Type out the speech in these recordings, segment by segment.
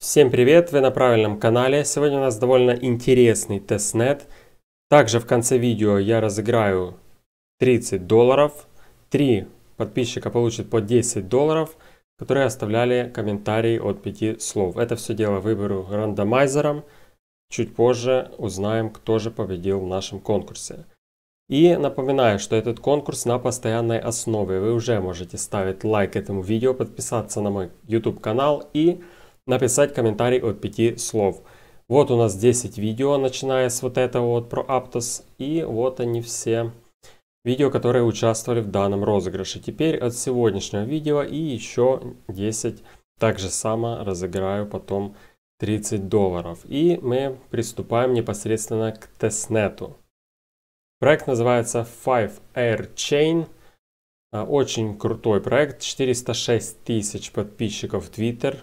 Всем привет, вы на правильном канале. Сегодня у нас довольно интересный тестнет. Также в конце видео я разыграю 30 долларов. Три подписчика получат по 10 долларов, которые оставляли комментарии от 5 слов. Это все дело выберу рандомайзером. Чуть позже узнаем, кто же победил в нашем конкурсе. И напоминаю, что этот конкурс на постоянной основе. Вы уже можете ставить лайк этому видео, подписаться на мой YouTube канал и написать комментарий от 5 слов. Вот у нас 10 видео, начиная с вот этого вот про Aptos. И вот они все видео, которые участвовали в данном розыгрыше. Теперь от сегодняшнего видео и еще 10 так же само разыграю потом 30 долларов. И мы приступаем непосредственно к тестнету. Проект называется Five Air Chain. Э, очень крутой проект. 406 тысяч подписчиков в Twitter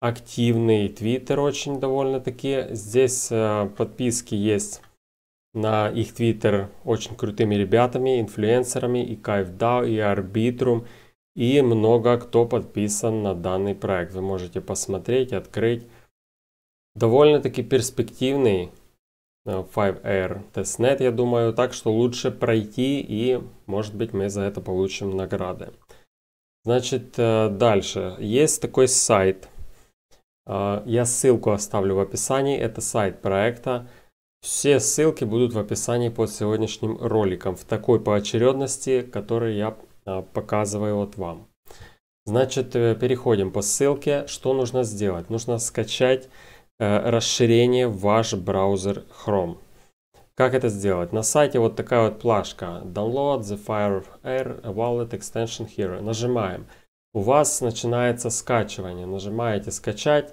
активный твиттер очень довольно-таки. Здесь э, подписки есть на их твиттер очень крутыми ребятами, инфлюенсерами, и KFDAO, и Арбитрум и много кто подписан на данный проект. Вы можете посмотреть, открыть. Довольно-таки перспективный 5R э, тестнет, я думаю, так что лучше пройти и, может быть, мы за это получим награды. Значит, э, дальше. Есть такой сайт – Э, я ссылку оставлю в описании, это сайт проекта. Все ссылки будут в описании под сегодняшним роликом, в такой поочередности, который я э, показываю вот вам. Значит, э, переходим по ссылке. Что нужно сделать? Нужно скачать расширение в ваш браузер Chrome. Как это сделать? На сайте вот такая вот плашка. Download the FireAir Wallet Extension Here. Нажимаем у вас начинается скачивание. Нажимаете «Скачать»,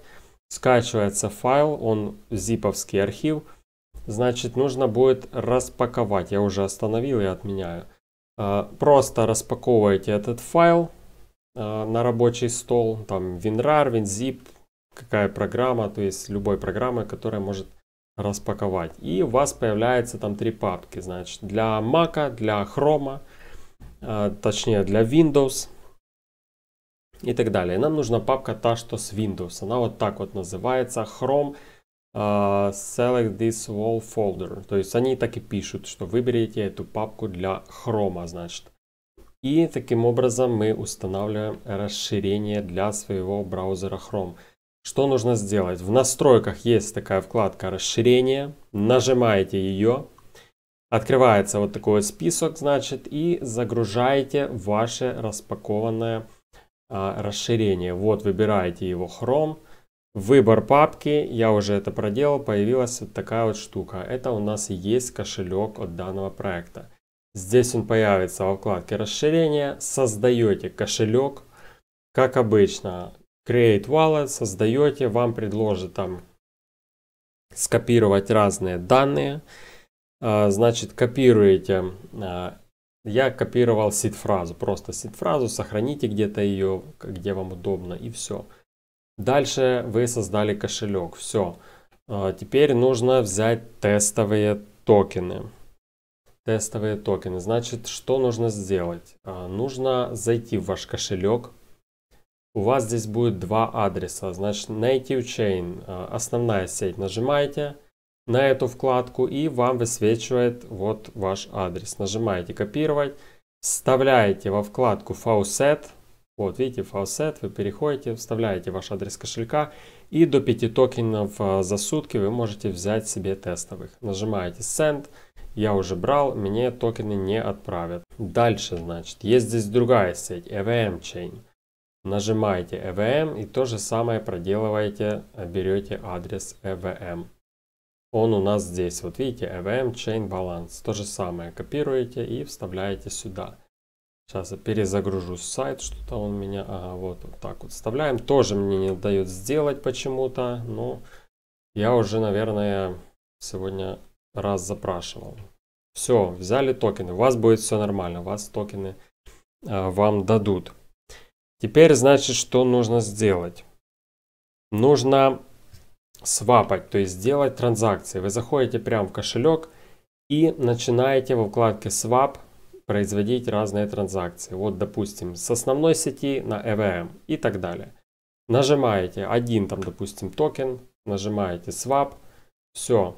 скачивается файл, он зиповский архив. Значит, нужно будет распаковать. Я уже остановил и отменяю. А, просто распаковываете этот файл а, на рабочий стол. Там WinRAR, WinZip, какая программа, то есть любой программы, которая может распаковать. И у вас появляется там три папки, значит, для Mac, для Chrome, а, точнее для Windows и так далее. Нам нужна папка та, что с Windows. Она вот так вот называется. Chrome uh, Select this wall folder. То есть они так и пишут, что выберите эту папку для Chrome, значит. И таким образом мы устанавливаем расширение для своего браузера Chrome. Что нужно сделать? В настройках есть такая вкладка расширение. Нажимаете ее, Открывается вот такой список, значит, и загружаете ваше распакованное а, расширение. Вот выбираете его Chrome. Выбор папки, я уже это проделал, появилась вот такая вот штука. Это у нас есть кошелек от данного проекта. Здесь он появится во вкладке расширения. Создаете кошелек, как обычно. Create Wallet, создаете, вам предложат там скопировать разные данные. А, значит, копируете а, я копировал сид-фразу, просто сид-фразу, сохраните где-то ее, где вам удобно, и все. Дальше вы создали кошелек, все. А, теперь нужно взять тестовые токены. Тестовые токены. Значит, что нужно сделать? А, нужно зайти в ваш кошелек. У вас здесь будет два адреса. Значит, Native Chain, а, основная сеть, нажимаете на эту вкладку и вам высвечивает вот ваш адрес. Нажимаете копировать, вставляете во вкладку Faucet. Вот видите, Faucet, вы переходите, вставляете ваш адрес кошелька и до 5 токенов а, за сутки вы можете взять себе тестовых. Нажимаете Send, я уже брал, мне токены не отправят. Дальше, значит, есть здесь другая сеть, EVM Chain. Нажимаете EVM и то же самое проделываете, берете адрес EVM он у нас здесь. Вот видите, EVM Chain Balance. То же самое. Копируете и вставляете сюда. Сейчас я перезагружу сайт, что-то он меня... Ага, вот, вот так вот вставляем. Тоже мне не дают сделать почему-то. Но я уже, наверное, сегодня раз запрашивал. Все, взяли токены. У вас будет все нормально. У вас токены э, вам дадут. Теперь, значит, что нужно сделать? Нужно свапать, то есть сделать транзакции. Вы заходите прямо в кошелек и начинаете во вкладке Swap производить разные транзакции. Вот, допустим, с основной сети на EVM и так далее. Нажимаете один, там, допустим, токен, нажимаете Swap, все,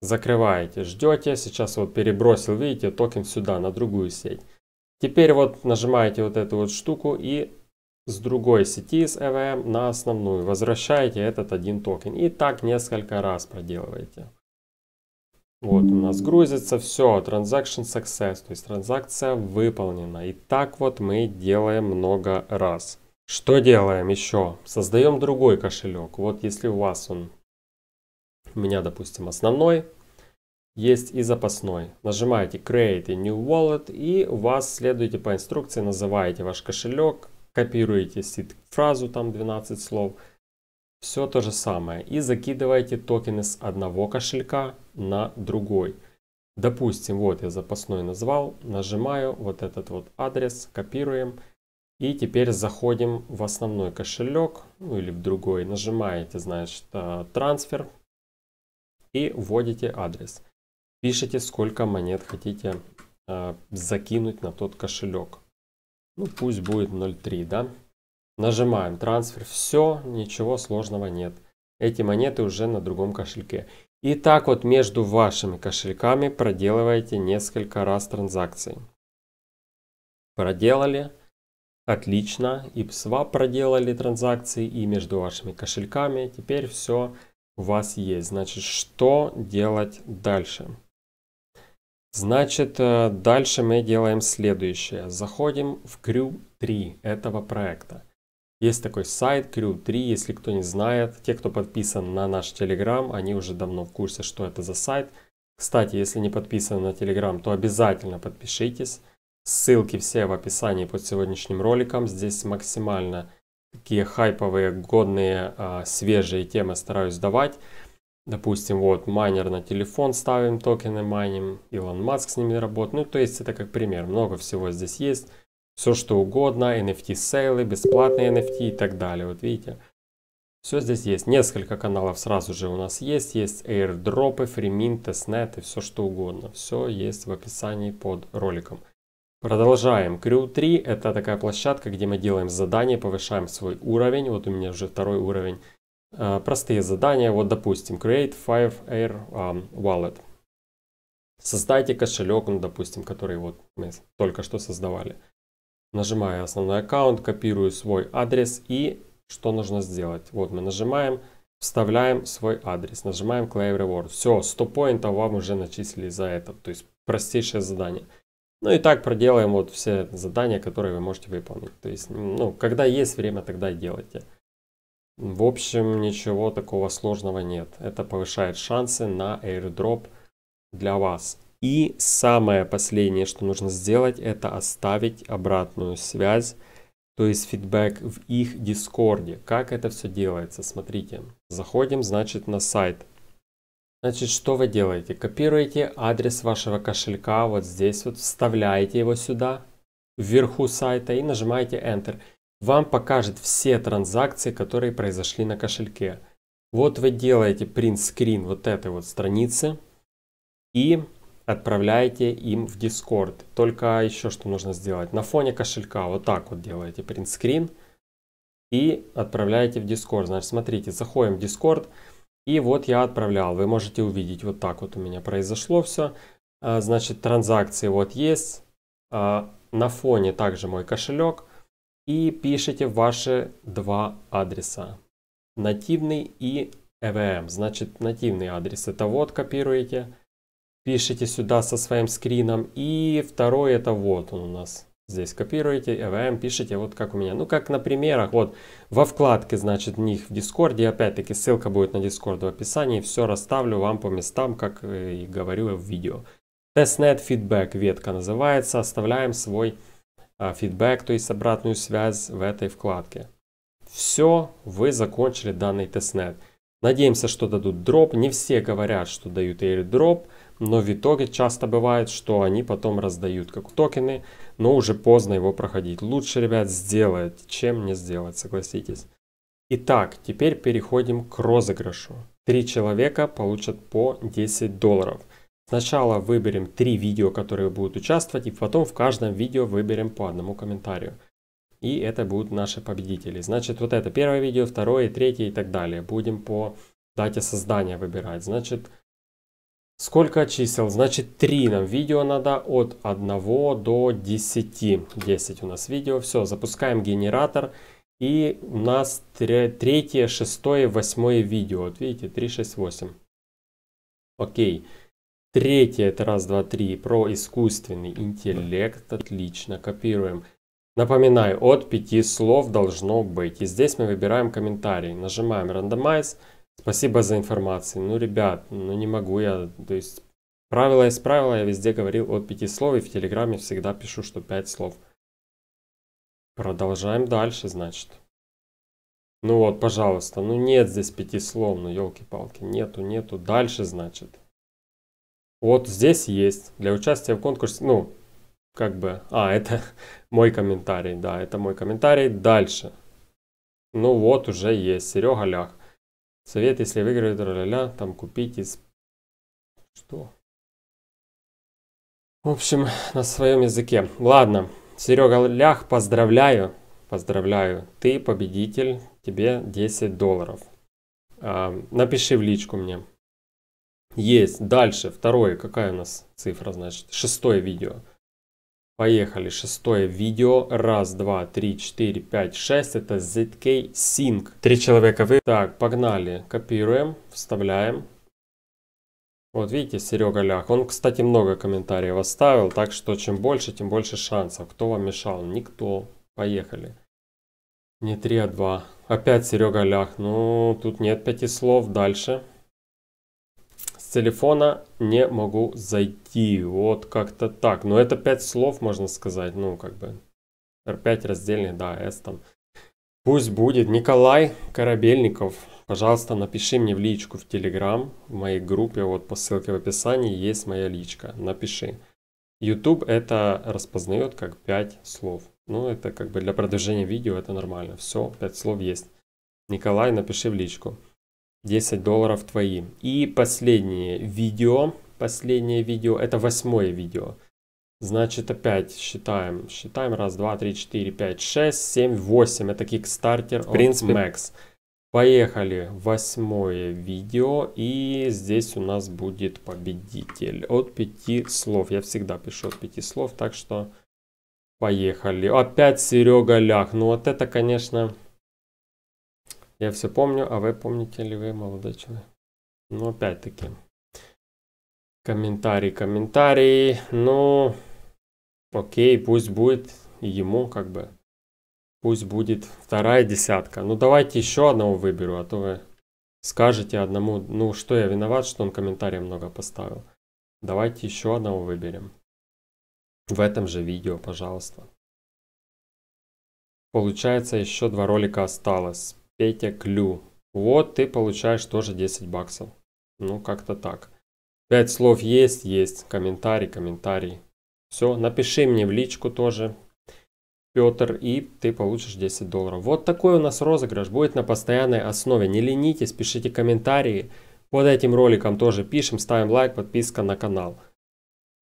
закрываете, ждете. Сейчас вот перебросил, видите, токен сюда, на другую сеть. Теперь вот нажимаете вот эту вот штуку и с другой сети с EVM на основную, возвращаете этот один токен. И так несколько раз проделываете. Вот у нас грузится все, transaction success, то есть транзакция выполнена. И так вот мы делаем много раз. Что делаем еще? Создаем другой кошелек. Вот если у вас он, у меня, допустим, основной, есть и запасной. Нажимаете Create a New Wallet и у вас следуете по инструкции, называете ваш кошелек, копируете сид-фразу, там 12 слов, все то же самое. И закидываете токены с одного кошелька на другой. Допустим, вот я запасной назвал, нажимаю вот этот вот адрес, копируем. И теперь заходим в основной кошелек, ну или в другой, нажимаете, значит, э, трансфер и вводите адрес. Пишите, сколько монет хотите э, закинуть на тот кошелек. Ну, пусть будет 0,3, да? Нажимаем трансфер, все, ничего сложного нет. Эти монеты уже на другом кошельке. И так вот между вашими кошельками проделываете несколько раз транзакций. Проделали, отлично, и PSWAP проделали транзакции и между вашими кошельками. Теперь все у вас есть. Значит, что делать дальше? Значит, э, дальше мы делаем следующее. Заходим в Crew 3 этого проекта. Есть такой сайт Crew 3, если кто не знает. Те, кто подписан на наш Telegram, они уже давно в курсе, что это за сайт. Кстати, если не подписаны на Telegram, то обязательно подпишитесь. Ссылки все в описании под сегодняшним роликом. Здесь максимально такие хайповые, годные, а, свежие темы стараюсь давать. Допустим, вот майнер на телефон ставим, токены майним, Илон Маск с ними работает. Ну, то есть это как пример, много всего здесь есть. Все что угодно, NFT-сейлы, бесплатные NFT и так далее. Вот видите, все здесь есть. Несколько каналов сразу же у нас есть. Есть airdropы, фримин, тестнет и все что угодно. Все есть в описании под роликом. Продолжаем. Crew 3 это такая площадка, где мы делаем задания, повышаем свой уровень. Вот у меня уже второй уровень. Э, простые задания. Вот, допустим, create five Air um, Wallet. Создайте кошелек, ну, допустим, который вот мы только что создавали. Нажимаю основной аккаунт, копирую свой адрес и что нужно сделать? Вот мы нажимаем, вставляем свой адрес, нажимаем Claim Reward. Все, 100 поинтов вам уже начислили за это. То есть простейшее задание. Ну и так проделаем вот все задания, которые вы можете выполнить. То есть, ну, когда есть время, тогда и делайте. В общем, ничего такого сложного нет. Это повышает шансы на airdrop для вас. И самое последнее, что нужно сделать, это оставить обратную связь, то есть фидбэк в их дискорде. Как это все делается? Смотрите, заходим, значит, на сайт. Значит, что вы делаете? Копируете адрес вашего кошелька вот здесь, вот вставляете его сюда, вверху сайта и нажимаете Enter вам покажет все транзакции, которые произошли на кошельке. Вот вы делаете принт-скрин вот этой вот страницы и отправляете им в Discord. Только еще что нужно сделать. На фоне кошелька вот так вот делаете принт-скрин и отправляете в Discord. Значит, смотрите, заходим в Discord. И вот я отправлял. Вы можете увидеть, вот так вот у меня произошло все. А, значит, транзакции вот есть. А, на фоне также мой кошелек и пишите ваши два адреса. Нативный и EVM. Значит, нативный адрес это вот копируете. Пишите сюда со своим скрином. И второй это вот он у нас. Здесь копируете, EVM пишите, вот как у меня. Ну, как на примерах, вот во вкладке, значит, в них в Дискорде. Опять-таки, ссылка будет на Дискорд в описании. Все расставлю вам по местам, как э, и говорю в видео. Testnet Feedback ветка называется. Оставляем свой а, фидбэк, то есть обратную связь в этой вкладке. Все, вы закончили данный тестнет. Надеемся, что дадут дроп. Не все говорят, что дают airdrop, но в итоге часто бывает, что они потом раздают как токены, но уже поздно его проходить. Лучше, ребят, сделать, чем не сделать, согласитесь. Итак, теперь переходим к розыгрышу. Три человека получат по 10 долларов. Сначала выберем три видео, которые будут участвовать, и потом в каждом видео выберем по одному комментарию. И это будут наши победители. Значит, вот это первое видео, второе, третье и так далее. Будем по дате создания выбирать. Значит, сколько чисел? Значит, три нам видео надо от 1 до 10. 10 у нас видео. Все, запускаем генератор. И у нас третье, шестое, восьмое видео. Вот видите, 3, 6, 8. Окей. Третье, это раз, два, три, про искусственный интеллект. Отлично, копируем. Напоминаю, от пяти слов должно быть. И здесь мы выбираем комментарий. Нажимаем рандомайз Спасибо за информацию. Ну, ребят, ну не могу я. То есть, правило из правила, я везде говорил от пяти слов. И в Телеграме всегда пишу, что пять слов. Продолжаем дальше, значит. Ну вот, пожалуйста. Ну нет здесь пяти слов. Ну, елки-палки. Нету, нету. Дальше, значит. Вот здесь есть. Для участия в конкурсе, ну, как бы... А, это мой комментарий, да, это мой комментарий. Дальше. Ну вот уже есть. Серега Лях. Совет, если выиграет роля, там купить из... Что? В общем, на своем языке. Ладно, Серега Лях, поздравляю. Поздравляю. Ты победитель, тебе 10 долларов. А, напиши в личку мне. Есть. Дальше. Второе. Какая у нас цифра, значит? Шестое видео. Поехали. Шестое видео. Раз, два, три, четыре, пять, шесть. Это ZK Sync. Три человека вы. Так, погнали. Копируем. Вставляем. Вот видите, Серега Лях. Он, кстати, много комментариев оставил. Так что чем больше, тем больше шансов. Кто вам мешал? Никто. Поехали. Не три, а два. Опять Серега Лях. Ну, тут нет пяти слов. Дальше телефона не могу зайти. Вот как-то так. Но это 5 слов, можно сказать. Ну, как бы. R5 раздельный, да, S там. Пусть будет. Николай Корабельников, пожалуйста, напиши мне в личку в Телеграм, в моей группе, вот по ссылке в описании есть моя личка. Напиши. YouTube это распознает как 5 слов. Ну, это как бы для продвижения видео это нормально. Все, 5 слов есть. Николай, напиши в личку. 10 долларов твои. И последнее видео, последнее видео, это восьмое видео. Значит, опять считаем. Считаем. Раз, два, три, четыре, пять, шесть, семь, восемь. Это Kickstarter В принципе. Max. Поехали. Восьмое видео. И здесь у нас будет победитель. От пяти слов. Я всегда пишу от пяти слов. Так что поехали. Опять Серега Лях. Ну вот это, конечно, я все помню, а вы помните ли вы, молодой человек? Ну, опять-таки. Комментарий, комментарий. Ну, окей, пусть будет ему, как бы. Пусть будет вторая десятка. Ну, давайте еще одного выберу, а то вы скажете одному, ну, что я виноват, что он комментарий много поставил. Давайте еще одного выберем. В этом же видео, пожалуйста. Получается, еще два ролика осталось. Петя Клю. Вот ты получаешь тоже 10 баксов. Ну, как-то так. Пять слов есть, есть. Комментарий, комментарий. Все, напиши мне в личку тоже, Петр, и ты получишь 10 долларов. Вот такой у нас розыгрыш будет на постоянной основе. Не ленитесь, пишите комментарии. Под этим роликом тоже пишем, ставим лайк, подписка на канал.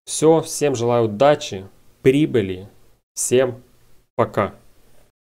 Все, всем желаю удачи, прибыли, всем пока.